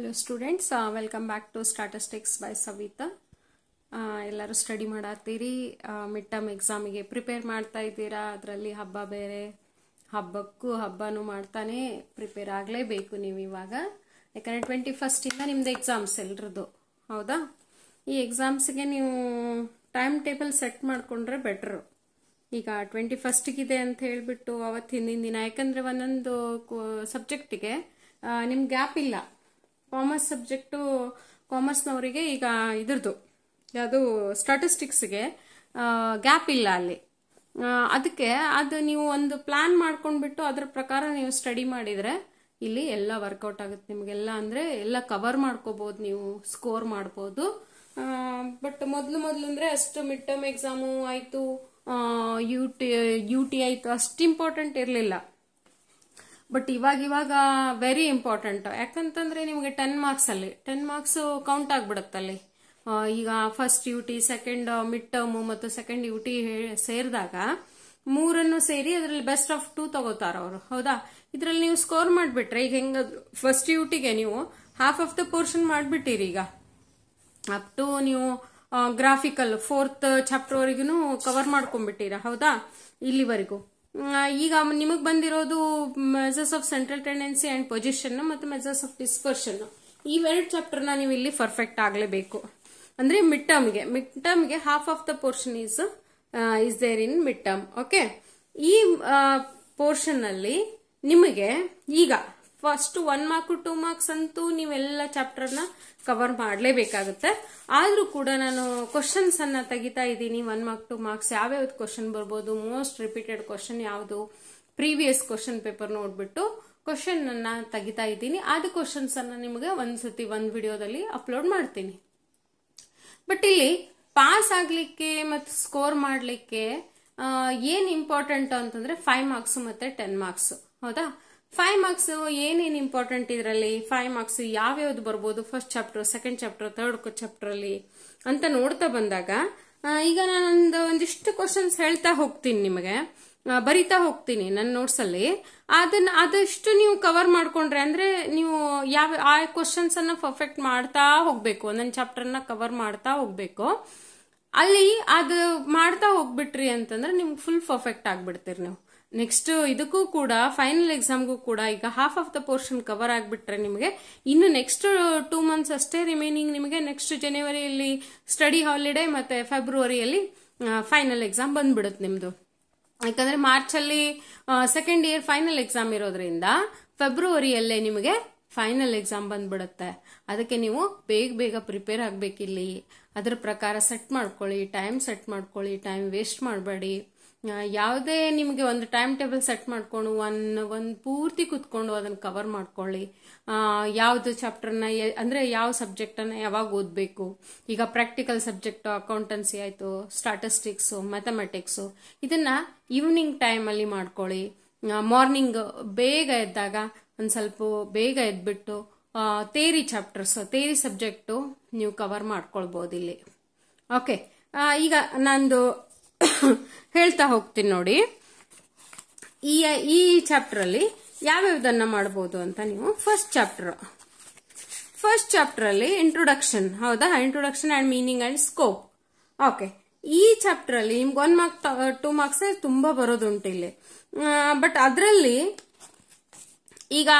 hello students welcome back to statistics by Savita ಎಲ್ಲರೂ study ಮಾಡಾತ್ತೀರಿ mid term ಎಕ್ಸಾಮಿಗೆ prepare ಮಾಡ್ತಾ ಇದ್ದೀರಾ ಅದರಲ್ಲಿ ಹಬ್ಬ ಬೇರೆ ಹಬ್ಬಕ್ಕೂ ಹಬ್ಬನೂ ಮಾಡ್ತಾನೆ ಪ್ರಿಪೇರ್ ಆಗಲೇಬೇಕು ನೀವು ಇವಾಗ ಯಾಕಂದರೆ ಟ್ವೆಂಟಿ ಫಸ್ಟಿಂದ ನಿಮ್ಮದು ಎಕ್ಸಾಮ್ಸ್ ಎಲ್ಲರದ್ದು ಹೌದಾ ಈ ಎಕ್ಸಾಮ್ಸ್ಗೆ ನೀವು ಟೈಮ್ ಟೇಬಲ್ ಸೆಟ್ ಮಾಡಿಕೊಂಡ್ರೆ ಬೆಟ್ರು ಈಗ ಟ್ವೆಂಟಿ ಫಸ್ಟಿಗಿದೆ ಅಂತ ಹೇಳಿಬಿಟ್ಟು ಅವತ್ತು ಹಿಂದಿನ ದಿನ ಯಾಕಂದರೆ ಒಂದೊಂದು ಸಬ್ಜೆಕ್ಟಿಗೆ ನಿಮ್ಗೆ ಗ್ಯಾಪ್ ಇಲ್ಲ ಕಾಮರ್ಸ್ ಸಬ್ಜೆಕ್ಟು ಕಾಮರ್ಸ್ನವರಿಗೆ ಈಗ ಇದ್ರದ್ದು ಯಾವುದು ಸ್ಟಾಟಿಸ್ಟಿಕ್ಸ್ಗೆ ಗ್ಯಾಪ್ ಇಲ್ಲ ಅಲ್ಲಿ ಅದಕ್ಕೆ ಅದು ನೀವು ಒಂದು ಪ್ಲ್ಯಾನ್ ಮಾಡ್ಕೊಂಡ್ಬಿಟ್ಟು ಅದ್ರ ಪ್ರಕಾರ ನೀವು ಸ್ಟಡಿ ಮಾಡಿದರೆ ಇಲ್ಲಿ ಎಲ್ಲ ವರ್ಕೌಟ್ ಆಗುತ್ತೆ ನಿಮಗೆಲ್ಲ ಅಂದರೆ ಎಲ್ಲ ಕವರ್ ಮಾಡ್ಕೋಬೋದು ನೀವು ಸ್ಕೋರ್ ಮಾಡ್ಬೋದು ಬಟ್ ಮೊದಲು ಮೊದಲು ಅಂದರೆ ಅಷ್ಟು ಮಿಡ್ ಟರ್ಮ್ ಎಕ್ಸಾಮು ಆಯಿತು ಯು ಟಿ ಯು ಟಿ ಆಯಿತು ಅಷ್ಟು ಇಂಪಾರ್ಟೆಂಟ್ ಇರಲಿಲ್ಲ ಬಟ್ ಇವಾಗ ಇವಾಗ ವೆರಿ ಇಂಪಾರ್ಟೆಂಟ್ ಯಾಕಂತಂದ್ರೆ ನಿಮಗೆ ಟೆನ್ ಮಾರ್ಕ್ಸ್ ಅಲ್ಲಿ ಟೆನ್ ಮಾರ್ಕ್ಸ್ ಕೌಂಟ್ ಆಗ್ಬಿಡತ್ತಲ್ಲಿ ಈಗ first U T second mid term ಮತ್ತು ಸೆಕೆಂಡ್ ಯು ಟಿ ಸೇರಿದಾಗ ಮೂರನ್ನು ಸೇರಿ ಅದರಲ್ಲಿ ಬೆಸ್ಟ್ ಆಫ್ ಟೂ ತಗೋತಾರ ಅವರು ಹೌದಾ ಇದರಲ್ಲಿ ನೀವು ಸ್ಕೋರ್ ಮಾಡಿಬಿಟ್ರೆ ಈಗ ಹೆಂಗ ಫಸ್ಟ್ ಯು ಟಿಗೆ ನೀವು ಹಾಫ್ ಆಫ್ ದ ಪೋರ್ಷನ್ ಮಾಡಿಬಿಟ್ಟಿರಿ ಈಗ ಅಪ್ ಟು ನೀವು ಗ್ರಾಫಿಕಲ್ ಫೋರ್ತ್ ಚಾಪ್ಟರ್ವರೆಗೂ ಕವರ್ ಮಾಡ್ಕೊಂಡ್ಬಿಟ್ಟಿರ ಹೌದಾ ಇಲ್ಲಿವರೆಗೂ ಈಗ ನಿಮಗೆ ಬಂದಿರೋದು measures of central tendency and position ಮತ್ತು ಮೆಸರ್ಸ್ ಆಫ್ ಡಿಸ್ಪರ್ಷನ್ ಇವೆರಡು ಚಾಪ್ಟರ್ನ ನೀವು ಇಲ್ಲಿ ಪರ್ಫೆಕ್ಟ್ ಆಗಲೇಬೇಕು ಅಂದ್ರೆ ಮಿಡ್ ಟರ್ಮ್ಗೆ ಮಿಡ್ ಟರ್ಮ್ಗೆ half of the portion is is there in mid term okay ಈ ಪೋರ್ಷನ್ ಅಲ್ಲಿ ನಿಮಗೆ ಈಗ first one mark two marks ಅಂತೂ ನೀವೆಲ್ಲ ಚಾಪ್ಟರ್ನ ಕವರ್ ಮಾಡಲೇಬೇಕಾಗುತ್ತೆ ಆದರೂ ಕೂಡ ನಾನು ಕ್ವಶನ್ಸ್ ಅನ್ನ ತೆಗಿತಾ ಇದ್ದೀನಿ ಒನ್ ಮಾರ್ಕ್ ಟು ಮಾರ್ಕ್ಸ್ ಯಾವ್ಯಾವ್ದು ಕ್ವಶನ್ ಬರ್ಬೋದು ಮೋಸ್ಟ್ ರಿಪೀಟೆಡ್ ಕ್ವಶನ್ ಯಾವುದು ಪ್ರೀವಿಯಸ್ ಕ್ವಶನ್ ಪೇಪರ್ ನೋಡ್ಬಿಟ್ಟು ಕ್ವಶನ್ ಅನ್ನ ತೆಗಿತಾ ಇದ್ದೀನಿ ಆದ ಕ್ವಶನ್ಸ್ ಅನ್ನ ನಿಮಗೆ ಒಂದ್ಸತಿ ಒಂದ್ ವಿಡಿಯೋದಲ್ಲಿ ಅಪ್ಲೋಡ್ ಮಾಡ್ತೀನಿ ಬಟ್ ಇಲ್ಲಿ ಪಾಸ್ ಆಗ್ಲಿಕ್ಕೆ ಮತ್ತು ಸ್ಕೋರ್ ಮಾಡಲಿಕ್ಕೆ ಏನ್ ಇಂಪಾರ್ಟೆಂಟ್ ಅಂತಂದ್ರೆ ಫೈವ್ ಮಾರ್ಕ್ಸ್ ಮತ್ತೆ ಟೆನ್ ಮಾರ್ಕ್ಸ್ ಹೌದಾ ಫೈವ್ ಮಾರ್ಕ್ಸ್ ಏನೇನು ಇಂಪಾರ್ಟೆಂಟ್ ಇದರಲ್ಲಿ ಫೈವ್ ಮಾರ್ಕ್ಸ್ ಯಾವ್ಯಾವ್ದು ಬರ್ಬೋದು first chapter second chapter third chapter ಅಲ್ಲಿ ಅಂತ ನೋಡ್ತಾ ಬಂದಾಗ ಈಗ ನಾನೊಂದು ಒಂದಿಷ್ಟು ಕ್ವಶನ್ಸ್ ಹೇಳ್ತಾ ಹೋಗ್ತೀನಿ ನಿಮಗೆ ಬರಿತಾ ಹೋಗ್ತೀನಿ ನನ್ನ ನೋಟ್ಸಲ್ಲಿ ಅದನ್ನ ಅದಷ್ಟು ನೀವು ಕವರ್ ಮಾಡ್ಕೊಂಡ್ರೆ ಅಂದ್ರೆ ನೀವು ಯಾವ ಆ ಕ್ವಶನ್ಸ್ ಅನ್ನ ಪರ್ಫೆಕ್ಟ್ ಮಾಡ್ತಾ ಹೋಗ್ಬೇಕು ಒಂದೊಂದು ಚಾಪ್ಟರ್ನ ಕವರ್ ಮಾಡ್ತಾ ಹೋಗ್ಬೇಕು ಅಲ್ಲಿ ಅದು ಮಾಡ್ತಾ ಹೋಗ್ಬಿಟ್ರಿ ಅಂತಂದ್ರೆ ನಿಮ್ಗೆ ಫುಲ್ ಪರ್ಫೆಕ್ಟ್ ಆಗ್ಬಿಡ್ತೀರಿ ನೀವು ನೆಕ್ಸ್ಟ್ ಇದಕ್ಕೂ ಕೂಡ ಫೈನಲ್ ಎಕ್ಸಾಮ್ಗೂ ಕೂಡ ಈಗ half of the portion cover ಆಗಿಬಿಟ್ರೆ ನಿಮಗೆ ಇನ್ನು ನೆಕ್ಸ್ಟ್ ಟೂ ಮಂತ್ಸ್ ಅಷ್ಟೇ ರಿಮೈನಿಂಗ್ ನಿಮಗೆ ನೆಕ್ಸ್ಟ್ ಜನವರಿಯಲ್ಲಿ ಸ್ಟಡಿ ಹಾಲಿಡೇ ಮತ್ತೆ ಫೆಬ್ರವರಿಯಲ್ಲಿ ಫೈನಲ್ ಎಕ್ಸಾಮ್ ಬಂದ್ಬಿಡುತ್ತೆ ನಿಮ್ದು ಯಾಕಂದ್ರೆ ಮಾರ್ಚ್ ಅಲ್ಲಿ ಸೆಕೆಂಡ್ ಇಯರ್ ಫೈನಲ್ ಎಕ್ಸಾಮ್ ಇರೋದ್ರಿಂದ ಫೆಬ್ರವರಿಯಲ್ಲೇ ನಿಮಗೆ ಫೈನಲ್ ಎಕ್ಸಾಮ್ ಬಂದ್ಬಿಡುತ್ತೆ ಅದಕ್ಕೆ ನೀವು ಬೇಗ ಬೇಗ ಪ್ರಿಪೇರ್ ಆಗಬೇಕಿಲ್ಲಿ ಅದರ ಪ್ರಕಾರ ಸೆಟ್ ಮಾಡ್ಕೊಳ್ಳಿ ಟೈಮ್ ಸೆಟ್ ಮಾಡ್ಕೊಳ್ಳಿ ಟೈಮ್ ವೇಸ್ಟ್ ಮಾಡಬೇಡಿ ಯಾವುದೇ ನಿಮಗೆ ಒಂದು ಟೈಮ್ ಟೇಬಲ್ ಸೆಟ್ ಮಾಡಿಕೊಂಡು ಒನ್ ಒಂದು ಪೂರ್ತಿ ಕುತ್ಕೊಂಡು ಅದನ್ನು ಕವರ್ ಮಾಡ್ಕೊಳ್ಳಿ ಯಾವುದು ಚಾಪ್ಟರ್ನ ಅಂದರೆ ಯಾವ ಸಬ್ಜೆಕ್ಟನ್ನು ಯಾವಾಗ ಓದಬೇಕು ಈಗ ಪ್ರಾಕ್ಟಿಕಲ್ ಸಬ್ಜೆಕ್ಟು ಅಕೌಂಟೆನ್ಸಿ ಆಯಿತು ಸ್ಟಾಟಿಸ್ಟಿಕ್ಸು ಮ್ಯಾಥಮೆಟಿಕ್ಸು ಇದನ್ನು ಈವ್ನಿಂಗ್ ಟೈಮಲ್ಲಿ ಮಾಡ್ಕೊಳ್ಳಿ ಮಾರ್ನಿಂಗ್ ಬೇಗ ಎದ್ದಾಗ ಒಂದು ಸ್ವಲ್ಪ ಬೇಗ ಎದ್ಬಿಟ್ಟು ತೇರಿ ಚಾಪ್ಟರ್ಸ್ ತೇರಿ ಸಬ್ಜೆಕ್ಟು ನೀವು ಕವರ್ ಮಾಡ್ಕೊಳ್ಬೋದು ಇಲ್ಲಿ ಓಕೆ ಈಗ ನಂದು ಹೇಳ್ತಾ ಹೋಗ್ತೀನಿ ನೋಡಿ ಈ ಈ ಚಾಪ್ಟರ್ ಅಲ್ಲಿ ಯಾವ್ಯಾವ್ದನ್ನ ಮಾಡಬಹುದು ಅಂತ ನೀವು ಫಸ್ಟ್ ಚಾಪ್ಟರ್ ಫಸ್ಟ್ ಚಾಪ್ಟರ್ ಅಲ್ಲಿ ಇಂಟ್ರೊಡಕ್ಷನ್ ಹೌದಾ introduction and meaning and scope okay ಈ ಚಾಪ್ಟರ್ ಅಲ್ಲಿ ನಿಮ್ಗೆ ಒನ್ ಮಾರ್ಕ್ ಟೂ ಮಾರ್ಕ್ಸ್ ತುಂಬಾ ಬರೋದುಂಟು ಇಲ್ಲಿ ಬಟ್ ಅದರಲ್ಲಿ ಈಗ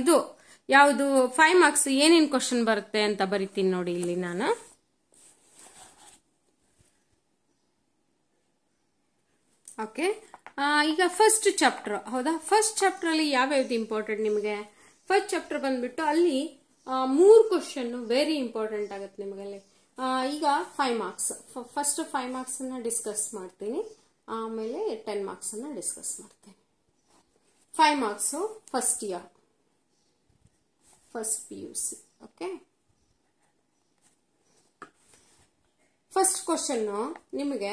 ಇದು ಯಾವುದು ಫೈವ್ ಮಾರ್ಕ್ಸ್ ಏನೇನು ಕ್ವಶನ್ ಬರುತ್ತೆ ಅಂತ ಬರಿತೀನಿ ನೋಡಿ ಇಲ್ಲಿ ನಾನು ಓಕೆ ಈಗ ಫಸ್ಟ್ ಚಾಪ್ಟರ್ ಹೌದಾ ಫಸ್ಟ್ ಚಾಪ್ಟರ್ ಅಲ್ಲಿ ಯಾವ್ಯಾವ್ದು ಇಂಪಾರ್ಟೆಂಟ್ ನಿಮಗೆ ಫಸ್ಟ್ ಚಾಪ್ಟರ್ ಬಂದ್ಬಿಟ್ಟು ಅಲ್ಲಿ ಮೂರು ಕ್ವಶನ್ ವೆರಿ ಇಂಪಾರ್ಟೆಂಟ್ ಆಗುತ್ತೆ ಅಲ್ಲಿ ಈಗ five marks first five marks ಅನ್ನ ಡಿಸ್ಕಸ್ ಮಾಡ್ತೀನಿ ಆಮೇಲೆ ಟೆನ್ ಮಾರ್ಕ್ಸ್ ಅನ್ನ ಡಿಸ್ಕಸ್ ಮಾಡ್ತೀನಿ five marks first year first P U C okay first question ನಿಮಗೆ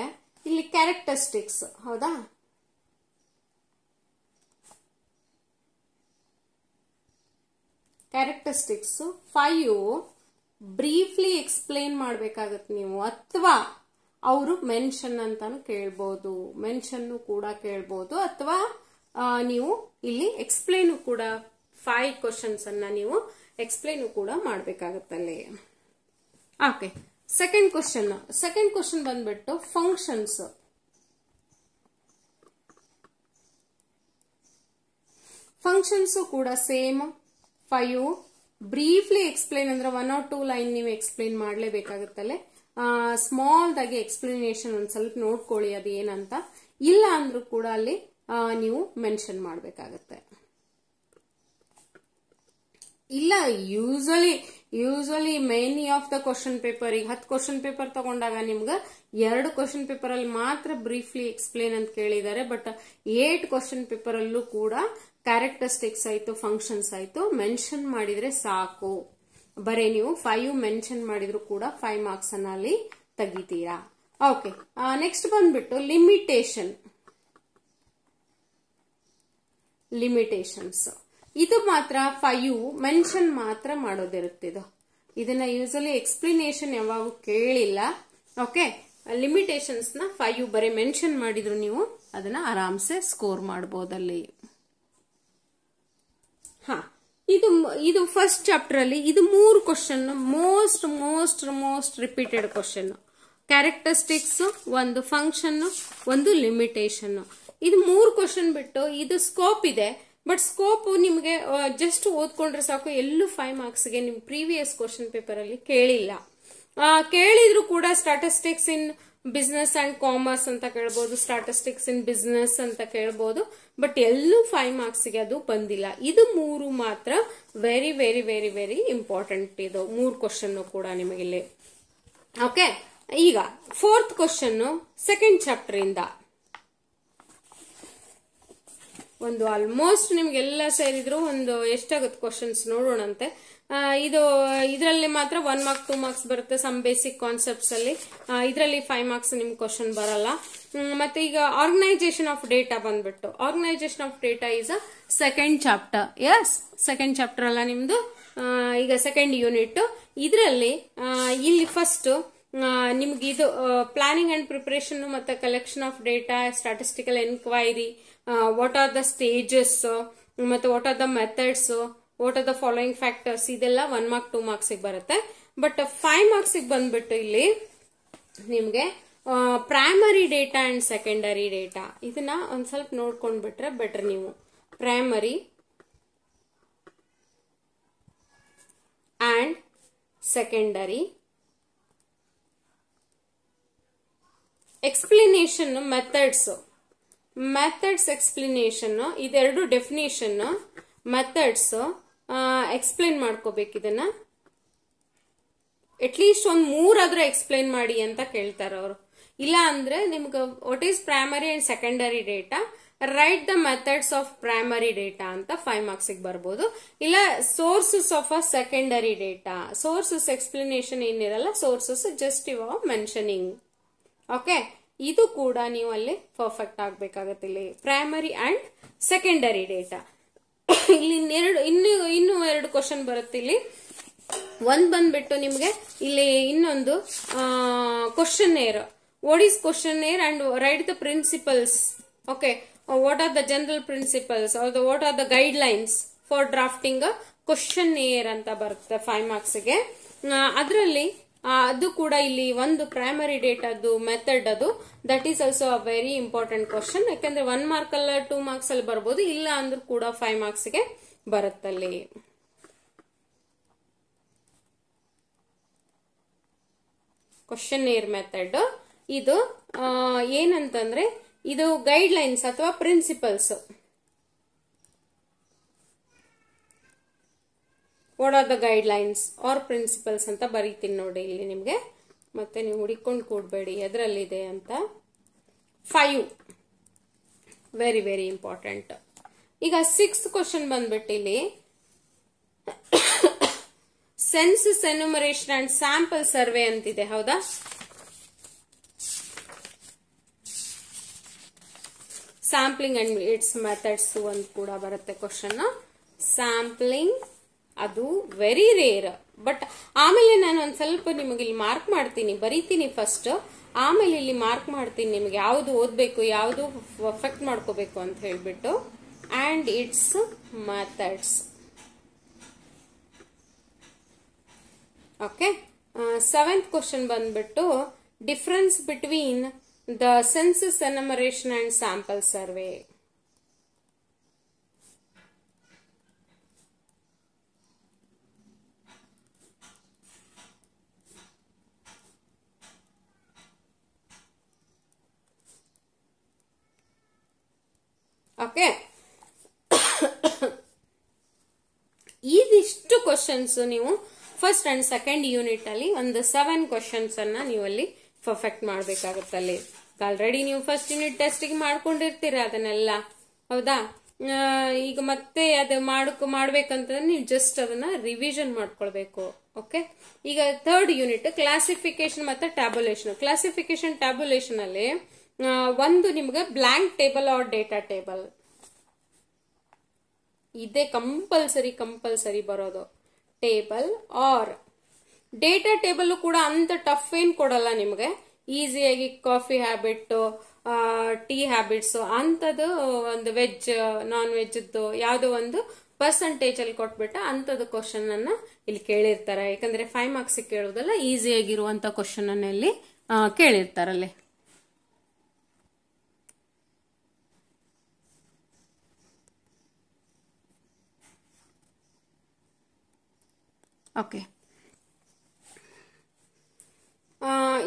ಇಲ್ಲಿ ಕ್ಯಾರೆಕ್ಟರಿಸ್ಟಿಕ್ಸ್ ಹೌದಾ ಕ್ಯಾರೆಕ್ಟರಿಸ್ಟಿಕ್ಸ್ ಫೈವ್ ಬ್ರೀಫ್ಲಿ ಎಕ್ಸ್ಪ್ಲೇನ್ ಮಾಡಬೇಕಾಗತ್ತೆ ನೀವು ಅಥವಾ ಅವರು ಮೆನ್ಷನ್ ಅಂತಾನು ಕೇಳ್ಬೋದು ಮೆನ್ಷನ್ ಕೂಡ ಕೇಳ್ಬೋದು ಅಥವಾ ನೀವು ಇಲ್ಲಿ ಎಕ್ಸ್ಪ್ಲೇನು ಕೂಡ ಫೈವ್ ಕ್ವಶನ್ಸ್ ಅನ್ನ ನೀವು ಎಕ್ಸ್ಪ್ಲೇನು ಕೂಡ ಮಾಡಬೇಕಾಗತ್ತಲ್ಲಿ okay second question second question ಬಂದ್ಬಿಟ್ಟು ಫಂಕ್ಷನ್ಸ್ ಫಂಕ್ಷನ್ಸ್ ಕೂಡ ಸೇಮ್ ಫೈವ್ ಬ್ರೀಫ್ಲಿ ಎಕ್ಸ್ಪ್ಲೇನ್ ಅಂದ್ರೆ ಒನ್ ಆರ್ ಟೂ ಲೈನ್ ನೀವು ಎಕ್ಸ್ಪ್ಲೈನ್ ಮಾಡಲೇಬೇಕಾಗುತ್ತಲ್ಲೇ ಸ್ಮಾಲ್ದಾಗಿ ಎಕ್ಸ್ಪ್ಲನೇಷನ್ ಒಂದ್ ಸ್ವಲ್ಪ ನೋಡ್ಕೊಳ್ಳಿ ಅದೇನಂತ ಇಲ್ಲ ಅಂದ್ರೂ ಕೂಡ ಅಲ್ಲಿ ನೀವು ಮೆನ್ಷನ್ ಮಾಡಬೇಕಾಗತ್ತೆ ಇಲ್ಲ usually usually many of the question paper ಈಗ ಹತ್ತು ಕ್ವಶನ್ ಪೇಪರ್ ತಗೊಂಡಾಗ ನಿಮ್ಗೆ ಎರಡು ಕ್ವಶನ್ ಪೇಪರ್ ಅಲ್ಲಿ ಮಾತ್ರ ಬ್ರೀಫ್ಲಿ ಎಕ್ಸ್ಪ್ಲೇನ್ ಅಂತ ಕೇಳಿದ್ದಾರೆ ಬಟ್ ಏಟ್ ಕ್ವಶನ್ ಪೇಪರ್ ಅಲ್ಲೂ ಕೂಡ ಕ್ಯಾರೆಕ್ಟರಿಸ್ಟಿಕ್ಸ್ ಆಯ್ತು ಫಂಕ್ಷನ್ಸ್ ಆಯ್ತು ಮೆನ್ಷನ್ ಮಾಡಿದ್ರೆ ಸಾಕು ಬರೀ ನೀವು ಫೈವ್ ಮೆನ್ಷನ್ ಮಾಡಿದ್ರು ಕೂಡ ಫೈವ್ ಮಾರ್ಕ್ಸ್ ಅನ್ನ ಅಲ್ಲಿ ತೆಗಿತೀರಾ ಓಕೆ ನೆಕ್ಸ್ಟ್ ಬಂದ್ಬಿಟ್ಟು ಲಿಮಿಟೇಷನ್ ಲಿಮಿಟೇಷನ್ಸ್ ಇದು ಮಾತ್ರ ಫೈವ್ ಮೆನ್ಷನ್ ಮಾತ್ರ ಮಾಡೋದಿರುತ್ತಿದ್ದು ಇದನ್ನ ಯೂಸಲಿ ಎಕ್ಸ್ಪ್ಲಿನೇಷನ್ ಯಾವಾಗ ಕೇಳಿಲ್ಲ ಓಕೆ ಲಿಮಿಟೇಷನ್ಸ್ ನ ಫೈವ್ ಬರೀ ಮೆನ್ಷನ್ ಮಾಡಿದ್ರು ನೀವು ಅದನ್ನ ಆರಾಮ್ಸೆ ಸ್ಕೋರ್ ಮಾಡಬಹುದಲ್ಲಿ ಹಾ ಇದು ಇದು ಫಸ್ಟ್ ಚಾಪ್ಟರ್ ಅಲ್ಲಿ ಇದು ಮೂರು question most most most repeated question characteristics ಒಂದು ಫಂಕ್ಷನ್ ಒಂದು ಲಿಮಿಟೇಷನ್ ಇದು ಮೂರು ಕ್ವಶನ್ ಬಿಟ್ಟು ಇದು ಸ್ಕೋಪ್ ಇದೆ ಬಟ್ ಸ್ಕೋಪ್ ನಿಮಗೆ ಜಸ್ಟ್ ಓದ್ಕೊಂಡ್ರೆ ಸಾಕು ಎಲ್ಲೂ ಫೈವ್ ಮಾರ್ಕ್ಸ್ಗೆ ನಿಮ್ಮ ಪ್ರೀವಿಯಸ್ ಕ್ವಶನ್ ಅಲ್ಲಿ ಕೇಳಿಲ್ಲ ಕೇಳಿದ್ರು ಕೂಡ statistics in business and commerce ಅಂತ ಕೇಳ್ಬೋದು ಸ್ಟಾಟಿಸ್ಟಿಕ್ಸ್ ಇನ್ ಬಿಸ್ನೆಸ್ ಅಂತ ಕೇಳ್ಬೋದು ಬಟ್ ಎಲ್ಲೂ ಫೈವ್ ಮಾರ್ಕ್ಸ್ಗೆ ಅದು ಬಂದಿಲ್ಲ ಇದು ಮೂರು ಮಾತ್ರ very very very very important ಇದು ಮೂರು ಕ್ವಶನ್ ಕೂಡ ನಿಮಗಿಲ್ಲಿ ಓಕೆ ಈಗ ಫೋರ್ತ್ ಕ್ವಶನ್ ಸೆಕೆಂಡ್ ಚಾಪ್ಟರ್ ಇಂದ ಒಂದು ಆಲ್ಮೋಸ್ಟ್ ನಿಮ್ಗೆಲ್ಲ ಸೇರಿದ್ರು ಒಂದು ಎಷ್ಟಾಗುತ್ತೆ ಕ್ವಶನ್ಸ್ ನೋಡೋಣಂತೆ ಇದು ಇದರಲ್ಲಿ ಮಾತ್ರ ಒನ್ ಮಾರ್ಕ್ ಟೂ ಮಾರ್ಕ್ಸ್ ಬರುತ್ತೆ ಸಮ್ ಬೇಸಿಕ್ ಕಾನ್ಸೆಪ್ಟ್ಸ್ ಅಲ್ಲಿ ಇದರಲ್ಲಿ ಫೈವ್ ಮಾರ್ಕ್ಸ್ ನಿಮ್ ಕ್ವಶನ್ ಬರಲ್ಲ ಮತ್ತೆ ಈಗ ಆರ್ಗನೈಸೇಷನ್ ಆಫ್ ಡೇಟಾ ಬಂದ್ಬಿಟ್ಟು organisation of data is a second chapter yes second chapter ಅಲ್ಲ ನಿಮ್ದು ಈಗ ಸೆಕೆಂಡ್ ಯೂನಿಟ್ ಇದರಲ್ಲಿ ಇಲ್ಲಿ ಫಸ್ಟ್ ನಿಮ್ಗೆ ಇದು ಪ್ಲಾನಿಂಗ್ ಅಂಡ್ ಪ್ರಿಪರೇಷನ್ ಮತ್ತೆ collection of data statistical enquiry what are the stages ಮತ್ತೆ what are the methods what are the following factors ಇದೆಲ್ಲ ಒನ್ ಮಾರ್ಕ್ ಟೂ ಮಾರ್ಕ್ಸ್ ಬರುತ್ತೆ ಬಟ್ ಫೈವ್ ಮಾರ್ಕ್ಸ್ ಬಂದ್ಬಿಟ್ಟು ಇಲ್ಲಿ ನಿಮಗೆ primary data and secondary data ಇದನ್ನ ಒಂದ್ ಸ್ವಲ್ಪ ನೋಡ್ಕೊಂಡ್ ಬಿಟ್ರೆ ಬೆಟರ್ ನೀವು primary and secondary explanation methods methods explanation ಇದೆರಡು ಡೆಫಿನೇಷನ್ ಮೆಥಡ್ಸ್ ಎಕ್ಸ್ಪ್ಲೇನ್ ಮಾಡ್ಕೋಬೇಕು ಇದನ್ನ ಅಟ್ಲೀಸ್ಟ್ ಒಂದು ಮೂರಾದ್ರೂ ಎಕ್ಸ್ಪ್ಲೈನ್ ಮಾಡಿ ಅಂತ ಕೇಳ್ತಾರೆ ಅವರು ಇಲ್ಲ ಅಂದ್ರೆ ನಿಮ್ಗೆ what is primary and secondary data right the methods of primary data ಅಂತ ಫೈವ್ ಮಾರ್ಕ್ಸ್ ಬರ್ಬೋದು ಇಲ್ಲ sources of a secondary data sources explanation ಏನಿರಲ್ಲ ಸೋರ್ಸಸ್ ಜಸ್ಟ್ ಇವ್ ಮೆನ್ಷನಿಂಗ್ ಓಕೆ ಇದು ಕೂಡ ನೀವು ಅಲ್ಲಿ ಪರ್ಫೆಕ್ಟ್ ಆಗ್ಬೇಕಾಗತ್ತೆ ಇಲ್ಲಿ ಪ್ರೈಮರಿ ಅಂಡ್ ಸೆಕೆಂಡರಿ ಡೇಟಾ ಇಲ್ಲಿ ಇನ್ನೆರಡು ಇನ್ನು ಇನ್ನೂ ಎರಡು ಕ್ವಶನ್ ಬರುತ್ತೆ ಇಲ್ಲಿ ಒಂದ್ ಬಂದ್ಬಿಟ್ಟು ನಿಮ್ಗೆ ಇಲ್ಲಿ ಇನ್ನೊಂದು questionnaire what is questionnaire and write the principles okay what are the general principles or what are the guidelines for drafting questionnaire ಅಂತ ಬರುತ್ತೆ ಫೈವ್ ಮಾರ್ಕ್ಸ್ ಗೆ ಅದರಲ್ಲಿ ಅದು ಕೂಡ ಇಲ್ಲಿ ಒಂದು ಪ್ರೈಮರಿ ಡೇಟ್ ಅದು ಮೆಥಡ್ ಅದು that is also a very important question ಯಾಕಂದ್ರೆ ಒನ್ ಮಾರ್ಕ್ ಅಲ್ಲ ಟೂ ಮಾರ್ಕ್ಸ್ ಅಲ್ಲಿ ಬರ್ಬೋದು ಇಲ್ಲ ಅಂದ್ರೂ ಕೂಡ ಫೈವ್ ಮಾರ್ಕ್ಸ್ ಗೆ ಬರುತ್ತಲ್ಲಿ ಕ್ವಶನ್ ಏರ್ ಮೆಥಡ್ ಇದು ಏನಂತಂದ್ರೆ ಇದು ಗೈಡ್ ಲೈನ್ಸ್ ಅಥವಾ principles what are the guidelines or principles ಅಂತ ಬರೀತೀನಿ ನೋಡಿ ಇಲ್ಲಿ ನಿಮಗೆ ಮತ್ತೆ ನೀವು ಹುಡ್ಕೊಂಡು ಕೂಡಬೇಡಿ ಎದರಲ್ಲಿದೆ ಅಂತ ಫೈವ್ ವೆರಿ ವೆರಿ ಇಂಪಾರ್ಟೆಂಟ್ ಈಗ ಸಿಕ್ಸ್ ಕ್ವಶನ್ ಬಂದ್ಬಿಟ್ಟು ಇಲ್ಲಿ census enumeration and sample survey ಅಂತಿದೆ ಹೌದಾ ಸ್ಯಾಂಪ್ಲಿಂಗ್ ಅಂಡ್ ಇಟ್ಸ್ ಮೆಥಡ್ಸ್ ಒಂದು ಕೂಡ ಬರುತ್ತೆ ಕ್ವಶನ್ ಸ್ಯಾಂಪ್ಲಿಂಗ್ ಅದು ವೆರಿ ರೇರ್ ಬಟ್ ಆಮೇಲೆ ನಾನು ಒಂದ್ ಸ್ವಲ್ಪ ನಿಮಗೆ ಇಲ್ಲಿ ಮಾರ್ಕ್ ಮಾಡ್ತೀನಿ ಬರೀತೀನಿ ಫಸ್ಟ್ ಆಮೇಲೆ ಇಲ್ಲಿ ಮಾರ್ಕ್ ಮಾಡ್ತೀನಿ ನಿಮಗೆ ಯಾವ್ದು ಓದಬೇಕು ಯಾವುದು ಪರ್ಫೆಕ್ಟ್ ಮಾಡ್ಕೋಬೇಕು ಅಂತ ಹೇಳ್ಬಿಟ್ಟು and its methods okay seventh question ಬಂದ್ಬಿಟ್ಟು difference between the census enumeration and sample survey okay ಇದಿಷ್ಟು ಕ್ವಶನ್ಸ್ ನೀವು ಫಸ್ಟ್ ಅಂಡ್ ಸೆಕೆಂಡ್ ಯೂನಿಟ್ ಅಲ್ಲಿ ಒಂದು ಸೆವೆನ್ ಕ್ವಶನ್ಸ್ ಅನ್ನ ನೀವು ಅಲ್ಲಿ ಪರ್ಫೆಕ್ಟ್ ಮಾಡಬೇಕಾಗುತ್ತಲ್ಲಿ ಆಲ್ರೆಡಿ ನೀವು ಫಸ್ಟ್ ಯೂನಿಟ್ ಟೆಸ್ಟ್ ಗೆ ಮಾಡ್ಕೊಂಡಿರ್ತೀರ ಅದನ್ನೆಲ್ಲ ಹೌದಾ ಈಗ ಮತ್ತೆ ಅದು ಮಾಡಕ್ ಮಾಡ್ಬೇಕಂತಂದ್ರೆ ನೀವು ಜಸ್ಟ್ ಅದನ್ನ ರಿವಿಷನ್ ಮಾಡ್ಕೊಳ್ಬೇಕು ಓಕೆ ಈಗ ಥರ್ಡ್ ಯೂನಿಟ್ ಕ್ಲಾಸಿಫಿಕೇಶನ್ ಮತ್ತೆ ಟ್ಯಾಬುಲೇಷನ್ ಕ್ಲಾಸಿಫಿಕೇಶನ್ ಟ್ಯಾಬುಲೇಷನ್ ಅಲ್ಲಿ ಒಂದು ನಿಮ್ಗೆ blank table or data table ಇದೇ ಕಂಪಲ್ಸರಿ ಕಂಪಲ್ಸರಿ ಬರೋದು ಟೇಬಲ್ ಆರ್ ಡೇಟಾ ಟೇಬಲ್ ಕೂಡ ಅಂತ ಟಫ್ ಏನ್ ಕೊಡಲ್ಲ ನಿಮಗೆ ಈಸಿಯಾಗಿ ಕಾಫಿ ಹ್ಯಾಬಿಟ್ ಟೀ ಹ್ಯಾಬಿಟ್ಸ್ ಅಂಥದ್ದು ಒಂದು ವೆಜ್ ನಾನ್ ವೆಜ್ದು ಯಾವುದೋ ಒಂದು ಪರ್ಸಂಟೇಜ್ ಅಲ್ಲಿ ಕೊಟ್ಬಿಟ್ಟ ಅಂಥದ್ದು ಕ್ವಶನ್ ಅನ್ನ ಇಲ್ಲಿ ಕೇಳಿರ್ತಾರೆ ಯಾಕಂದ್ರೆ ಫೈವ್ ಮಾರ್ಕ್ಸ್ ಕೇಳೋದಲ್ಲ ಈಸಿಯಾಗಿರುವಂತ ಕ್ವಶನ್ ಅನ್ನ ಇಲ್ಲಿ ಕೇಳಿರ್ತಾರಲ್ಲಿ ಓಕೆ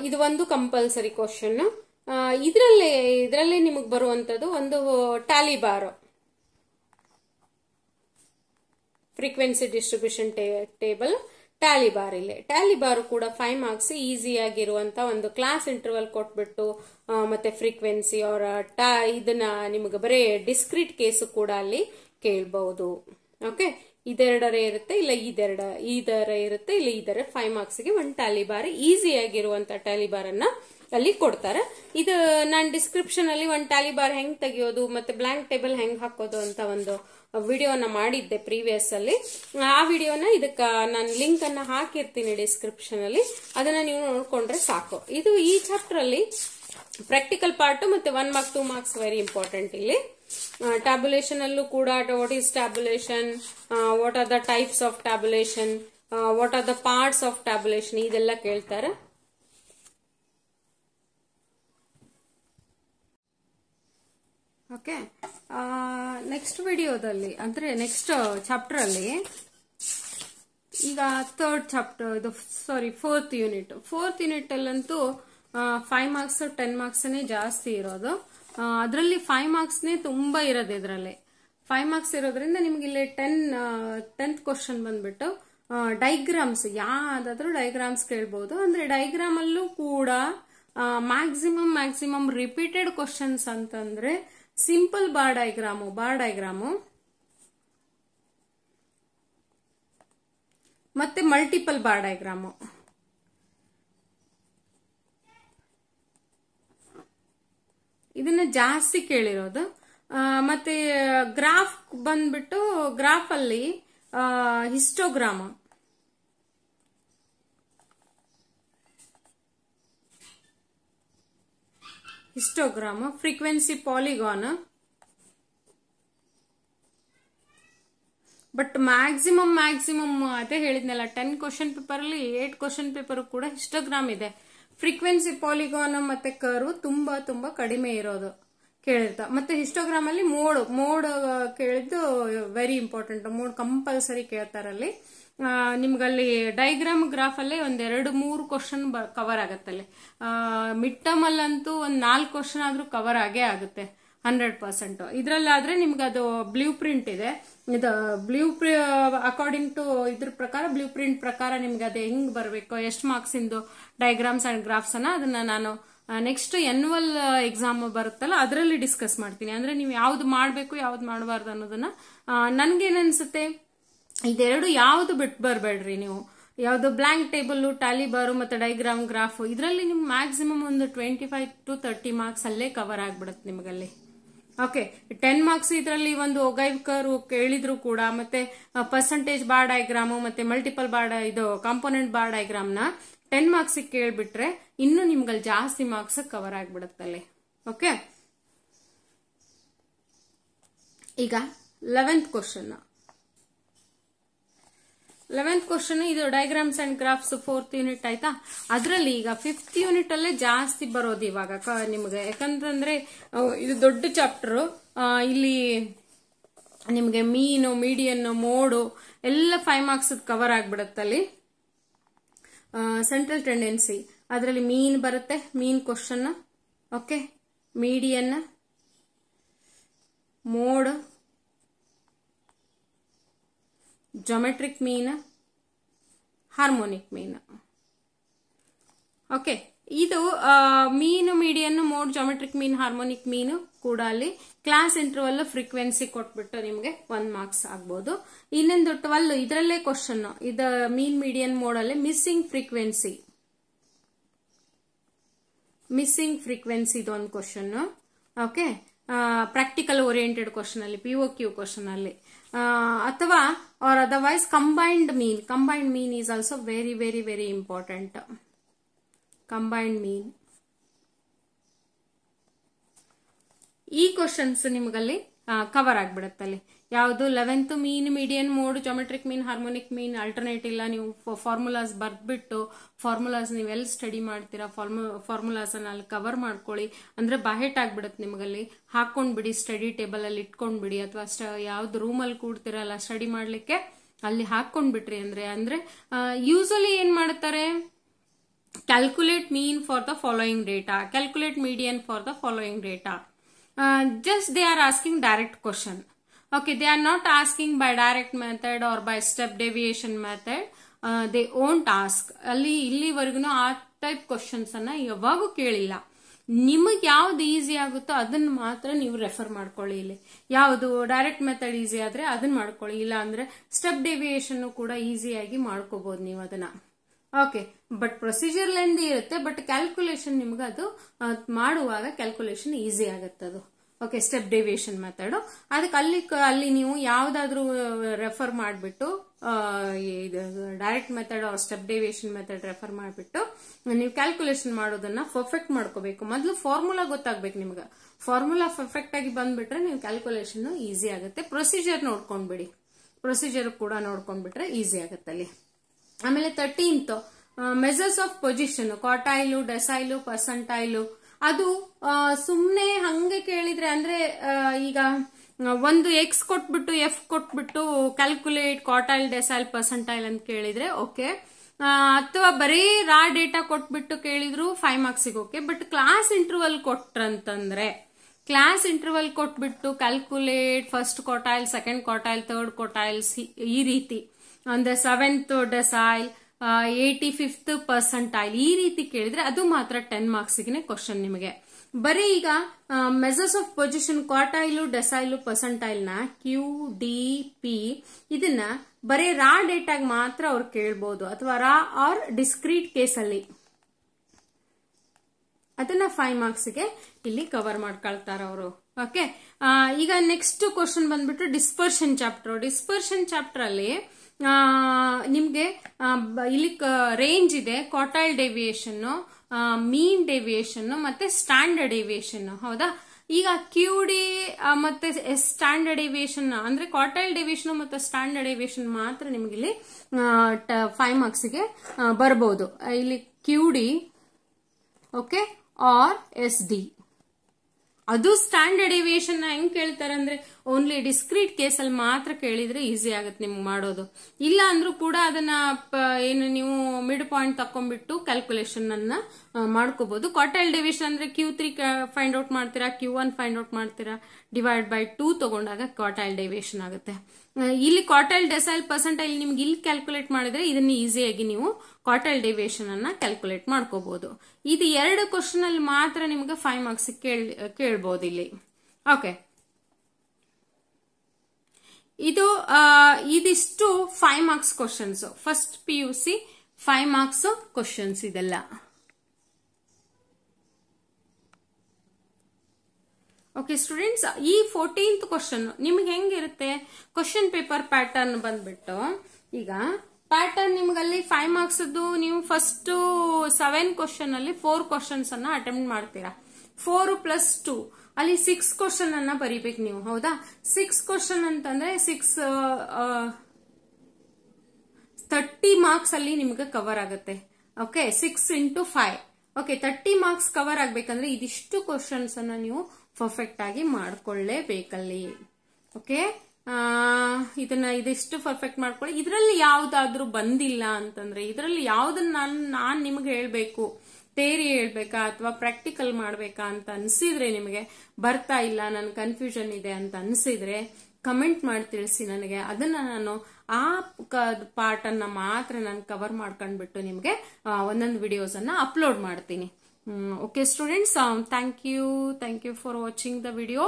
ಇದು ಒಂದು ಕಂಪಲ್ಸರಿ ಕ್ವಶನ್ ಇದರಲ್ಲಿ ಇದರಲ್ಲಿ ನಿಮಗೆ ಬರುವಂಥದ್ದು ಒಂದು tally bar frequency distribution table tally bar bar ಇಲ್ಲಿ ಟ್ಯಾಲಿ ಕೂಡ ಫೈವ್ ಮಾರ್ಕ್ಸ್ ಈಸಿಯಾಗಿರುವಂಥ ಒಂದು ಕ್ಲಾಸ್ ಇಂಟರ್ವಲ್ ಕೊಟ್ಬಿಟ್ಟು ಮತ್ತೆ ಫ್ರೀಕ್ವೆನ್ಸಿ ಅವರ ಟಾ ಇದನ್ನ ನಿಮಗೆ ಬರೀ ಡಿಸ್ಕ್ರಿಟ್ ಕೇಸು ಕೂಡ ಅಲ್ಲಿ ಕೇಳಬಹುದು ಓಕೆ ಇದೆರಡರೇ ಇರುತ್ತೆ ಇಲ್ಲ ಇದೆರಡ ಇದರ ಇರುತ್ತೆ ಇಲ್ಲ ಇದರ ಫೈವ್ ಮಾರ್ಕ್ಸ್ ಗೆ ಒಂದು ಟ್ಯಾಲಿ ಬಾರ್ ಈಸಿ ಆಗಿರುವಂತ ಟ್ಯಾಲಿ ಬಾರ್ ಅನ್ನ ಅಲ್ಲಿ ಕೊಡ್ತಾರೆ ಇದು ನಾನು ಡಿಸ್ಕ್ರಿಪ್ಷನ್ ಅಲ್ಲಿ ಒಂದು ಟ್ಯಾಲಿ ಬಾರ್ ಹೆಂಗ್ ತೆಗಿಯೋದು ಮತ್ತೆ ಬ್ಲಾಂಕ್ ಟೇಬಲ್ ಹೆಂಗ್ ಹಾಕೋದು ಅಂತ ಒಂದು ವಿಡಿಯೋನ ಮಾಡಿದ್ದೆ ಪ್ರೀವಿಯಸ್ ಅಲ್ಲಿ ಆ ವಿಡಿಯೋನ ಇದಕ್ಕ ನಾನು ಲಿಂಕ್ ಅನ್ನ ಹಾಕಿರ್ತೀನಿ ಡಿಸ್ಕ್ರಿಪ್ಷನ್ ಅಲ್ಲಿ ಅದನ್ನ ನೀವು ನೋಡ್ಕೊಂಡ್ರೆ ಸಾಕು ಇದು ಈ ಚಾಪ್ಟರ್ ಅಲ್ಲಿ ಪ್ರಾಕ್ಟಿಕಲ್ ಪಾರ್ಟ್ ಮತ್ತೆ one mark two marks very important ಇಲ್ಲಿ ಟ್ಯಾಬ್ಯುಲೇಷನ್ uh, ಅಲ್ಲೂ ಕೂಡ what is tabulation what are the types of tabulation what are the parts of tabulation ಇದೆಲ್ಲ ಕೇಳ್ತಾರೆ ಓಕೆ ನೆಕ್ಸ್ಟ್ ವಿಡಿಯೋದಲ್ಲಿ ಅಂದ್ರೆ ನೆಕ್ಸ್ಟ್ ಚಾಪ್ಟರ್ uh, ಅಲ್ಲಿ ಈಗ ಥರ್ಡ್ ಚಾಪ್ಟರ್ ಇದು sorry fourth unit fourth unit ಅಲ್ಲಂತೂ ಫೈವ್ ಮಾರ್ಕ್ಸ್ ಟೆನ್ ಮಾರ್ಕ್ಸ್ ಜಾಸ್ತಿ ಇರೋದು ಅದರಲ್ಲಿ ಫೈವ್ ಮಾರ್ಕ್ಸ್ನೇ ತುಂಬಾ ಇರೋದು ಇದರಲ್ಲಿ ಫೈವ್ ಮಾರ್ಕ್ಸ್ ಇರೋದ್ರಿಂದ ನಿಮ್ಗೆ ಇಲ್ಲಿ ಟೆನ್ ಟೆಂತ್ ಕ್ವಶನ್ ಬಂದ್ಬಿಟ್ಟು ಡೈಗ್ರಾಮ್ಸ್ ಯಾವ್ದಾದ್ರೂ ಡೈಗ್ರಾಮ್ಸ್ ಕೇಳ್ಬಹುದು ಅಂದ್ರೆ ಡೈಗ್ರಾಮ್ ಅಲ್ಲೂ ಕೂಡ ಮ್ಯಾಕ್ಸಿಮಮ್ ಮ್ಯಾಕ್ಸಿಮಮ್ ರಿಪೀಟೆಡ್ ಕ್ವಶನ್ಸ್ ಅಂತಂದ್ರೆ simple bar diagram bar diagram ಮತ್ತೆ ಮಲ್ಟಿಪಲ್ ಬಾರ್ ಡೈಗ್ರಾಮು ಜಾಸ್ತಿ ಕೇಳಿರೋದು ಮತ್ತೆ ಗ್ರಾಫ್ ಬಂದ್ಬಿಟ್ಟು ಗ್ರಾಫ್ ಅಲ್ಲಿ histogram histogram frequency polygon but maximum maximum ಅದೇ ಹೇಳಿದ್ನಲ್ಲ ಟೆನ್ ಕ್ವಶನ್ ಪೇಪರ್ ಅಲ್ಲಿ ಏಟ್ ಕ್ವಶನ್ ಪೇಪರ್ ಕೂಡ ಹಿಸ್ಟೋಗ್ರಾಮ್ ಇದೆ ಫ್ರೀಕ್ವೆನ್ಸಿ ಪಾಲಿಗಾನ ಮತ್ತೆ ಕರು ತುಂಬಾ ತುಂಬಾ ಕಡಿಮೆ ಇರೋದು ಕೇಳಿರ್ತ ಮತ್ತೆ ಹಿಸ್ಟೋಗ್ರಾಮ್ ಅಲ್ಲಿ ಮೋಡ್ ಮೋಡ್ ಕೇಳಿದ್ದು ವೆರಿ ಇಂಪಾರ್ಟೆಂಟ್ ಮೋಡ್ ಕಂಪಲ್ಸರಿ ಕೇಳ್ತಾರಲ್ಲಿ ನಿಮ್ಗಲ್ಲಿ ಡೈಗ್ರಾಮ್ ಗ್ರಾಫ್ ಅಲ್ಲಿ ಒಂದ್ ಎರಡು ಮೂರು ಕ್ವಶನ್ ಕವರ್ ಆಗತ್ತಲ್ಲಿ ಮಿಡ್ ಟರ್ಮ್ ಅಲ್ಲಂತೂ ಒಂದ್ ನಾಲ್ಕು ಕ್ವಶನ್ ಆದ್ರೂ ಕವರ್ ಆಗೇ ಆಗುತ್ತೆ ಹಂಡ್ರೆಡ್ ಪರ್ಸೆಂಟ್ ಇದ್ರಲ್ಲಾದ್ರೆ ನಿಮ್ಗೆ ಅದು ಬ್ಲೂ ಪ್ರಿಂಟ್ ಇದೆ ಇದು ಬ್ಲೂ ಪ್ರಿ ಅಕಾರ್ಡಿಂಗ್ ಟು ಇದ್ರ ಪ್ರಕಾರ ಬ್ಲೂ ಪ್ರಿಂಟ್ ಪ್ರಕಾರ ನಿಮ್ಗೆ ಅದು ಹೆಂಗ್ ಬರಬೇಕು ಎಷ್ಟು ಮಾರ್ಕ್ಸ್ ಇಂದು ಡಯಾಗ್ರಾಮ್ಸ್ ಅಂಡ್ ಗ್ರಾಫ್ಸ್ ಅನ್ನ ಅದನ್ನ ನಾನು ನೆಕ್ಸ್ಟ್ ಎನ್ಯುವಲ್ ಎಕ್ಸಾಮ್ ಬರುತ್ತಲ್ಲ ಅದರಲ್ಲಿ ಡಿಸ್ಕಸ್ ಮಾಡ್ತೀನಿ ಅಂದ್ರೆ ನೀವು ಯಾವ್ದು ಮಾಡಬೇಕು ಯಾವ್ದು ಮಾಡಬಾರ್ದು ಅನ್ನೋದನ್ನ ಅನ್ಸುತ್ತೆ ಇದೆರಡು ಯಾವ್ದು ಬಿಟ್ಟು ಬರಬೇಡ್ರಿ ನೀವು ಯಾವುದು ಬ್ಲಾಂಕ್ ಟೇಬಲ್ ಟ್ಯಾಲಿ ಬಾರು ಮತ್ತೆ ಡೈಗ್ರಾಮ್ ಗ್ರಾಫ್ ಇದರಲ್ಲಿ ನಿಮ್ ಮ್ಯಾಕ್ಸಿಮಮ್ ಒಂದು twenty five to thirty marks ಅಲ್ಲೇ ಕವರ್ ಆಗ್ಬಿಡುತ್ತೆ ನಿಮಗಲ್ಲಿ ಓಕೆ ಟೆನ್ ಮಾರ್ಕ್ಸ್ ಇದರಲ್ಲಿ ಒಂದು ಒಗೈಕರು ಕೇಳಿದ್ರು ಕೂಡ ಮತ್ತೆ ಪರ್ಸೆಂಟೇಜ್ ಬಾರ್ ಡೈಗ್ರಾಮು ಮತ್ತೆ ಮಲ್ಟಿಪಲ್ ಬಾರ್ ಇದು ಕಾಂಪೋನೆಂಟ್ ಬಾರ್ ಡೈಗ್ರಾಮ್ ನ ಟೆನ್ ಮಾರ್ಕ್ಸ್ ಕೇಳ್ಬಿಟ್ರೆ ಇನ್ನು ನಿಮ್ಗಲ್ಲಿ ಜಾಸ್ತಿ ಮಾರ್ಕ್ಸ್ ಕವರ್ ಆಗ್ಬಿಡುತ್ತಲ್ಲೇ ಓಕೆ ಈಗ ಲೆವೆಂತ್ ಕ್ವಶನ್ ಲೆವೆಂತ್ ಕ್ವಶನ್ ಇದು diagrams and graphs fourth unit ಆಯ್ತಾ ಅದರಲ್ಲಿ ಈಗ ಫಿಫ್ತ್ ಯೂನಿಟ್ ಅಲ್ಲೇ ಜಾಸ್ತಿ ಬರೋದು ಇವಾಗ ನಿಮಗೆ ಯಾಕಂತಂದ್ರೆ ಇದು ದೊಡ್ಡ ಚಾಪ್ಟರ್ ಇಲ್ಲಿ ನಿಮಗೆ ಮೀನು ಮೀಡಿಯನ್ ಮೋಡು ಎಲ್ಲ ಫೈವ್ ಮಾರ್ಕ್ಸ್ ಕವರ್ ಅಲ್ಲಿ ಸೆಂಟ್ರಲ್ ಟೆಂಡೆನ್ಸಿ ಅದರಲ್ಲಿ ಮೀನ್ ಬರುತ್ತೆ mean question okay median mode geometric mean harmonic mean okay ಇದು mean median mode geometric mean harmonic mean ಕೂಡ ಅಲ್ಲಿ ಕ್ಲಾಸ್ ಇಂಟರ್ವಲ್ ಫ್ರೀಕ್ವೆನ್ಸಿ ಕೊಟ್ಬಿಟ್ಟು ನಿಮಗೆ ಒನ್ ಮಾರ್ಕ್ಸ್ ಆಗ್ಬೋದು ಇನ್ನೊಂದು ಟ್ವೆಲ್ ಇದರಲ್ಲೇ ಕ್ವಶನ್ ಇದು ಮೀನ್ ಮೀಡಿಯನ್ ಮೋಡ್ ಅಲ್ಲಿ ಮಿಸ್ಸಿಂಗ್ ಫ್ರೀಕ್ವೆನ್ಸಿ ಮಿಸ್ಸಿಂಗ್ ಫ್ರೀಕ್ವೆನ್ಸಿ ಇದೊಂದು question okay practical oriented question ಅಲ್ಲಿ ಪಿ ಕ್ಯೂ ಕ್ವಶನ್ ಅಲ್ಲಿ ಅಥವಾ or otherwise combined mean combined mean is also very very very important combined mean ಈ questions ನಿಮಗಲ್ಲಿ cover ಅಲ್ಲಿ ಯಾವುದು eleventh mean median mode geometric mean harmonic mean alternate ಇಲ್ಲ ನೀವು formulas ಬಿಟ್ಟು ಫಾರ್ಮುಲಾಸ್ ನೀವು ಎಲ್ಲಿ ಸ್ಟಡಿ ಮಾಡ್ತೀರಾ ಫಾರ್ಮು ಫಾರ್ಮುಲಾಸನ್ನು ಅಲ್ಲಿ ಕವರ್ ಮಾಡ್ಕೊಳ್ಳಿ ಅಂದರೆ ಬಹೆಟ್ ಆಗ್ಬಿಡುತ್ತೆ ನಿಮಗಲ್ಲಿ ಹಾಕ್ಕೊಂಡ್ಬಿಡಿ ಸ್ಟಡಿ ಟೇಬಲಲ್ಲಿ ಇಟ್ಕೊಂಡ್ಬಿಡಿ ಅಥವಾ ಸ್ಟ ಯಾವ್ದು ರೂಮಲ್ಲಿ ಕೂಡ್ತಿರಲ್ಲ ಸ್ಟಡಿ ಮಾಡಲಿಕ್ಕೆ ಅಲ್ಲಿ ಹಾಕ್ಕೊಂಡ್ಬಿಟ್ರಿ ಅಂದರೆ ಅಂದರೆ ಯೂಸ್ವಲಿ ಏನು ಮಾಡ್ತಾರೆ calculate mean for the following data calculate median for the following data just they are asking direct question okay they are not asking by direct method or by step deviation method they won't ask ಅಲ್ಲಿ ಇಲ್ಲಿವರೆಗೂ ಆ type questions ಅನ್ನ ಯಾವಾಗೂ ಕೇಳಿಲ್ಲ ನಿಮಗೆ ಯಾವ್ದು easy ಆಗುತ್ತೋ ಅದನ್ನ ಮಾತ್ರ ನೀವು ರೆಫರ್ ಮಾಡ್ಕೊಳ್ಳಿ ಇಲ್ಲಿ ಯಾವುದು ಡೈರೆಕ್ಟ್ ಮೆಥಡ್ ಈಸಿ ಆದ್ರೆ ಅದನ್ನ ಮಾಡ್ಕೊಳ್ಳಿ ಇಲ್ಲ ಅಂದ್ರೆ ಸ್ಟೆಪ್ ಡೆವಿಯೇಷನ್ ಕೂಡ ಈಸಿಯಾಗಿ ಮಾಡ್ಕೋಬಹುದು ನೀವು ಅದನ್ನ ಓಕೆ ಬಟ್ ಪ್ರೊಸೀಜರ್ ಲೆಂದಿ ಇರುತ್ತೆ ಬಟ್ ಕ್ಯಾಲ್ಕುಲೇಷನ್ ನಿಮ್ಗೆ ಅದು ಮಾಡುವಾಗ ಕ್ಯಾಲ್ಕುಲೇಷನ್ ಈಸಿ ಆಗುತ್ತೆ ಅದು ಓಕೆ ಸ್ಟೆಪ್ ಡೇವಿಯೇಷನ್ ಮೆಥಡ್ ಅದಕ್ಕೆ ಅಲ್ಲಿ ಅಲ್ಲಿ ನೀವು ಯಾವ್ದಾದ್ರು ರೆಫರ್ ಮಾಡಿಬಿಟ್ಟು direct method step deviation method refer ಮಾಡಿಬಿಟ್ಟು ನೀವು ಕ್ಯಾಲ್ಕುಲೇಷನ್ ಮಾಡೋದನ್ನ ಪರ್ಫೆಕ್ಟ್ ಮಾಡ್ಕೋಬೇಕು ಮೊದಲು ಫಾರ್ಮುಲಾ ಗೊತ್ತಾಗ್ಬೇಕು ನಿಮ್ಗೆ ಫಾರ್ಮುಲಾ ಪರ್ಫೆಕ್ಟ್ ಆಗಿ ಬಂದ್ಬಿಟ್ರೆ ನೀವು ಕ್ಯಾಲ್ಕುಲೇಷನ್ ಈಸಿ ಆಗುತ್ತೆ ಪ್ರೊಸೀಜರ್ ನೋಡ್ಕೊಂಡ್ಬಿಡಿ ಪ್ರೊಸೀಜರ್ ಕೂಡ ನೋಡ್ಕೊಂಡ್ಬಿಟ್ರೆ ಈಸಿ ಆಗುತ್ತೆ ಅಲ್ಲಿ ಆಮೇಲೆ thirteenth measures of position quartile decile percentile ಅದು ಸುಮ್ಮನೆ ಹಂಗೆ ಕೇಳಿದ್ರೆ ಅಂದ್ರೆ ಈಗ ಒಂದು ಎಕ್ಸ್ ಕೊಟ್ಬಿಟ್ಟು ಎಫ್ ಕೊಟ್ಬಿಟ್ಟು ಕ್ಯಾಲ್ಕುಲೇಟ್ ಕ್ವಾರ್ಟೈಲ್ ಡೆಸೈಲ್ ಪರ್ಸೆಂಟೈಲ್ ಅಂತ ಕೇಳಿದ್ರೆ ಓಕೆ ಅಥವಾ ಬರೀ ರಾ ಡೇಟಾ ಕೊಟ್ಬಿಟ್ಟು ಕೇಳಿದ್ರು ಫೈವ್ ಮಾರ್ಕ್ಸಿಗೆ ಓಕೆ ಬಟ್ ಕ್ಲಾಸ್ ಇಂಟರ್ವಲ್ ಕೊಟ್ರಂತಂದ್ರೆ ಕ್ಲಾಸ್ ಇಂಟರ್ವಲ್ ಕೊಟ್ಬಿಟ್ಟು calculate first quartile second quartile third quartiles ಈ ರೀತಿ ಅಂದ್ರೆ seventh decile eighty fifth percentile ಈ ರೀತಿ ಕೇಳಿದ್ರೆ ಅದು ಮಾತ್ರ ಟೆನ್ ಮಾರ್ಕ್ಸ್ಗೆ ಕ್ವಶನ್ ನಿಮಗೆ ಬರೀ ಈಗ measures of position quartile decile ಆಯ್ಲ್ ನ ಕ್ಯೂ ಡಿ ಪಿ ಇದನ್ನ ಬರೀ ರಾ ಡೇಟಾಗಿ ಮಾತ್ರ ಅವ್ರು ಕೇಳಬಹುದು ಅಥವಾ ರಾ ಆರ್ ಡಿಸ್ಕ್ರೀಟ್ ಅಲ್ಲಿ ಅದನ್ನ ಫೈವ್ ಮಾರ್ಕ್ಸ್ಗೆ ಇಲ್ಲಿ ಕವರ್ ಮಾಡ್ಕೊಳ್ತಾರ ಅವರು ಓಕೆ ಈಗ ನೆಕ್ಸ್ಟ್ ಕ್ವಶನ್ ಬಂದ್ಬಿಟ್ಟು ಡಿಸ್ಪರ್ಷನ್ ಚಾಪ್ಟರ್ ಡಿಸ್ಪರ್ಷನ್ ಚಾಪ್ಟರ್ ಅಲ್ಲಿ ನಿಮ್ಗೆ ಇಲ್ಲಿ ರೇಂಜ್ ಇದೆ ಕಾಟೈಲ್ ಡೆವಿಯೇಷನ್ ಮೀನ್ ಡೆವಿಯೇಷನ್ ಮತ್ತೆ ಸ್ಟ್ಯಾಂಡರ್ಡ್ ಡೆವಿಯೇಷನ್ ಹೌದಾ ಈಗ ಕ್ಯೂ ಡಿ ಮತ್ತೆ ಸ್ಟ್ಯಾಂಡರ್ಡ್ ಏವಿಯೇಷನ್ ಅಂದ್ರೆ ಕ್ವಾರ್ಟೈಲ್ ಡೆವಿಯೇಷನ್ ಮತ್ತೆ ಸ್ಟ್ಯಾಂಡರ್ಡ್ ಏವಿಯೇಷನ್ ಮಾತ್ರ ನಿಮ್ಗೆ ಇಲ್ಲಿ ಫೈವ್ ಮಾರ್ಕ್ಸ್ ಗೆ ಬರಬಹುದು ಇಲ್ಲಿ Q D okay or S D ಅದು ಸ್ಟ್ಯಾಂಡರ್ಡ್ ಏವಿಯೇಷನ್ ಹೆಂಗ್ ಕೇಳ್ತಾರೆ ಅಂದ್ರೆ ಓನ್ಲಿ ಡಿಸ್ಕ್ರೀಟ್ ಅಲ್ಲಿ ಮಾತ್ರ ಕೇಳಿದ್ರೆ ಈಸಿ ಆಗುತ್ತೆ ನಿಮ್ಗೆ ಮಾಡೋದು ಇಲ್ಲ ಅಂದ್ರೂ ಕೂಡ ಅದನ್ನ ಏನು ನೀವು ಮಿಡ್ ಪಾಯಿಂಟ್ ತಕೊಂಡ್ಬಿಟ್ಟು ಕ್ಯಾಲ್ಕುಲೇಷನ್ ಅನ್ನ ಮಾಡ್ಕೋಬಹುದು ಕ್ವಾರ್ಟೈಲ್ ಡಿವಿಷನ್ ಅಂದ್ರೆ ಕ್ಯೂ ತ್ರೀ ಫೈಂಡ್ ಔಟ್ ಮಾಡ್ತೀರಾ ಕ್ಯೂ ಒನ್ ಫೈಂಡ್ ಔಟ್ ಮಾಡ್ತೀರಾ ಡಿವೈಡ್ ಬೈ ಟೂ ತಗೊಂಡಾಗ ಕ್ವಾರ್ಟೈಲ್ ಡಿವಿಷನ್ ಆಗುತ್ತೆ ಇಲ್ಲಿ ಕ್ವಾರ್ಟೈಲ್ ಡೆಸೈಲ್ ಪರ್ಸೆಂಟೈಲ್ ನಿಮ್ಗೆ ಇಲ್ಲಿ ಕ್ಯಾಲ್ಕುಲೇಟ್ ಮಾಡಿದ್ರೆ ಇದನ್ನ ಈಸಿಯಾಗಿ ನೀವು ಕ್ವಾರ್ಟೈಲ್ ಡೆವಿಯೇಷನ್ ಅನ್ನ ಕ್ಯಾಲ್ಕುಲೇಟ್ ಮಾಡ್ಕೋಬಹುದು ಇದು ಎರಡು ಕ್ವಶನ್ ಅಲ್ಲಿ ಮಾತ್ರ ನಿಮ್ಗೆ ಫೈವ್ ಮಾರ್ಕ್ಸ್ ಕೇಳ್ ಕೇಳ್ಬೋದು ಇಲ್ಲಿ ಓಕೆ ಇದು ಇದಿಷ್ಟು five marks questions first P U C five marks questions ಇದೆಲ್ಲ ಓಕೆ ಸ್ಟೂಡೆಂಟ್ಸ್ ಈ ಫೋರ್ಟೀನ್ತ್ ಕ್ವಶನ್ ನಿಮ್ಗೆ ಹೆಂಗಿರುತ್ತೆ ಕ್ವಶನ್ ಪೇಪರ್ ಪ್ಯಾಟರ್ನ್ ಬಂದ್ಬಿಟ್ಟು ಈಗ ಪ್ಯಾಟರ್ನ್ ನಿಮ್ಗಲ್ಲಿ ಫೈವ್ ಮಾರ್ಕ್ಸ್ ನೀವು ಫಸ್ಟ್ ಸೆವೆನ್ ಕ್ವಶನ್ ಅಲ್ಲಿ ಫೋರ್ ಕ್ವಶನ್ಸ್ ಅನ್ನ ಅಟೆಂಪ್ಟ್ ಮಾಡ್ತೀರಾ ಫೋರ್ ಪ್ಲಸ್ ಟೂ ಅಲ್ಲಿ ಸಿಕ್ಸ್ ಕ್ವಶನ್ ಅನ್ನ ಬರಿಬೇಕು ನೀವು ಹೌದಾ ಸಿಕ್ಸ್ ಕ್ವಶನ್ ಅಂತಂದ್ರೆ ಸಿಕ್ಸ್ ತರ್ಟಿ ಮಾರ್ಕ್ಸ್ ಅಲ್ಲಿ ನಿಮ್ಗೆ ಕವರ್ ಆಗುತ್ತೆ okay six into five okay thirty marks cover ಆಗ್ಬೇಕಂದ್ರೆ ಇದಿಷ್ಟು ಕ್ವಶನ್ಸ್ ಅನ್ನ ನೀವು ಪರ್ಫೆಕ್ಟ್ ಆಗಿ ಮಾಡ್ಕೊಳ್ಳೇಬೇಕಲ್ಲಿ ಓಕೆ ಇದನ್ನ ಇದಿಷ್ಟು ಪರ್ಫೆಕ್ಟ್ ಮಾಡ್ಕೊಳ್ಳಿ ಇದರಲ್ಲಿ ಯಾವ್ದಾದ್ರೂ ಬಂದಿಲ್ಲ ಅಂತಂದ್ರೆ ಇದರಲ್ಲಿ ಯಾವ್ದನ್ನ ನಾನು ನಾನು ನಿಮ್ಗೆ ಹೇಳ್ಬೇಕು ಥೇರಿ ಹೇಳ್ಬೇಕಾ ಅಥವಾ ಪ್ರಾಕ್ಟಿಕಲ್ ಮಾಡಬೇಕಾ ಅಂತ ಅನ್ಸಿದ್ರೆ ನಿಮಗೆ ಬರ್ತಾ ಇಲ್ಲ ನನ್ ಕನ್ಫ್ಯೂಷನ್ ಇದೆ ಅಂತ ಅನ್ಸಿದ್ರೆ ಕಮೆಂಟ್ ಮಾಡಿ ತಿಳಿಸಿ ನನಗೆ ಅದನ್ನ ನಾನು ಆ ಅನ್ನ ಮಾತ್ರ ನಾನು ಕವರ್ ಮಾಡ್ಕೊಂಡ್ಬಿಟ್ಟು ನಿಮಗೆ ಒಂದೊಂದು ವಿಡಿಯೋಸ್ ಅನ್ನ ಅಪ್ಲೋಡ್ ಮಾಡ್ತೀನಿ okay students thank you thank you for watching the video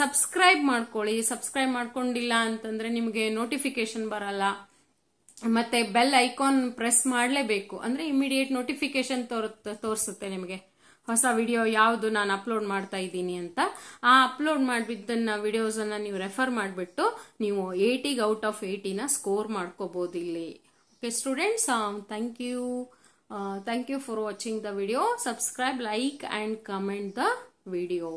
subscribe ಮಾಡ್ಕೊಳ್ಳಿ ಸಬ್ಸ್ಕ್ರೈಬ್ ಮಾಡ್ಕೊಂಡಿಲ್ಲ ಅಂತಂದ್ರೆ ನಿಮಗೆ ನೋಟಿಫಿಕೇಶನ್ ಬರಲ್ಲ ಮತ್ತೆ ಬೆಲ್ ಐಕಾನ್ ಪ್ರೆಸ್ ಮಾಡಲೇಬೇಕು ಅಂದ್ರೆ ಇಮಿಡಿಯೇಟ್ ನೋಟಿಫಿಕೇಶನ್ ತೋರಿಸುತ್ತೆ ನಿಮಗೆ ಹೊಸ ವಿಡಿಯೋ ಯಾವುದು ನಾನು ಅಪ್ಲೋಡ್ ಮಾಡ್ತಾ ಇದ್ದೀನಿ ಅಂತ ಆ ಅಪ್ಲೋಡ್ ಮಾಡಿದ್ದನ್ನ ಅನ್ನ ನೀವು ರೆಫರ್ ಮಾಡಿಬಿಟ್ಟು ನೀವು ಏಯ್ಟಿಗೆ ಔಟ್ ಆಫ್ ಏಯ್ಟಿನ ಸ್ಕೋರ್ ಮಾಡ್ಕೋಬಹುದು ಇಲ್ಲಿ okay students thank you thank you for watching the video subscribe like and comment the video